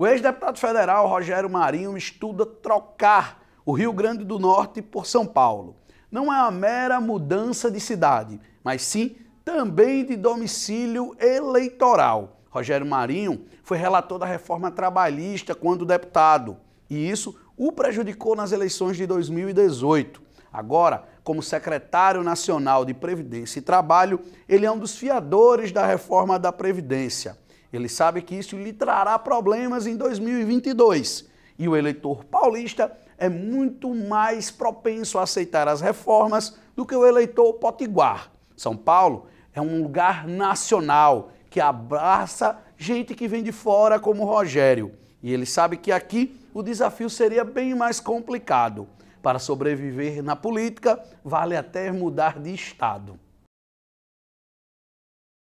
O ex-deputado federal Rogério Marinho estuda trocar o Rio Grande do Norte por São Paulo. Não é uma mera mudança de cidade, mas sim também de domicílio eleitoral. Rogério Marinho foi relator da reforma trabalhista quando deputado, e isso o prejudicou nas eleições de 2018. Agora, como secretário nacional de Previdência e Trabalho, ele é um dos fiadores da reforma da Previdência. Ele sabe que isso lhe trará problemas em 2022. E o eleitor paulista é muito mais propenso a aceitar as reformas do que o eleitor potiguar. São Paulo é um lugar nacional que abraça gente que vem de fora, como Rogério. E ele sabe que aqui o desafio seria bem mais complicado. Para sobreviver na política, vale até mudar de estado.